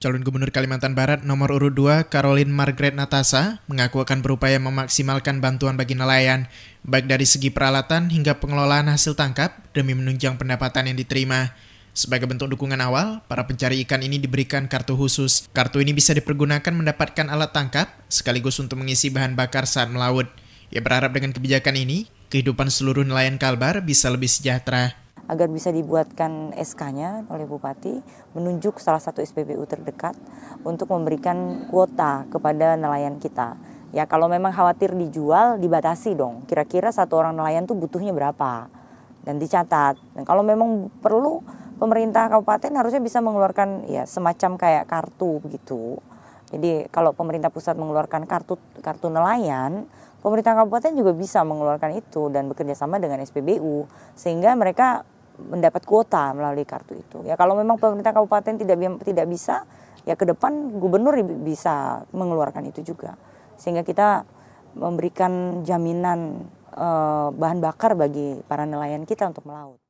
Calon Gubernur Kalimantan Barat nomor urut 2 Caroline Margaret Natasa mengaku akan berupaya memaksimalkan bantuan bagi nelayan, baik dari segi peralatan hingga pengelolaan hasil tangkap demi menunjang pendapatan yang diterima. Sebagai bentuk dukungan awal, para pencari ikan ini diberikan kartu khusus. Kartu ini bisa dipergunakan mendapatkan alat tangkap, sekaligus untuk mengisi bahan bakar saat melaut. Ia berharap dengan kebijakan ini, kehidupan seluruh nelayan Kalbar bisa lebih sejahtera agar bisa dibuatkan SK-nya oleh bupati menunjuk salah satu SPBU terdekat untuk memberikan kuota kepada nelayan kita. Ya kalau memang khawatir dijual dibatasi dong. Kira-kira satu orang nelayan tuh butuhnya berapa dan dicatat. Dan kalau memang perlu pemerintah kabupaten harusnya bisa mengeluarkan ya semacam kayak kartu begitu. Jadi kalau pemerintah pusat mengeluarkan kartu kartu nelayan, pemerintah kabupaten juga bisa mengeluarkan itu dan bekerja sama dengan SPBU sehingga mereka mendapat kuota melalui kartu itu. Ya kalau memang pemerintah kabupaten tidak tidak bisa, ya ke depan gubernur bisa mengeluarkan itu juga. Sehingga kita memberikan jaminan eh, bahan bakar bagi para nelayan kita untuk melaut.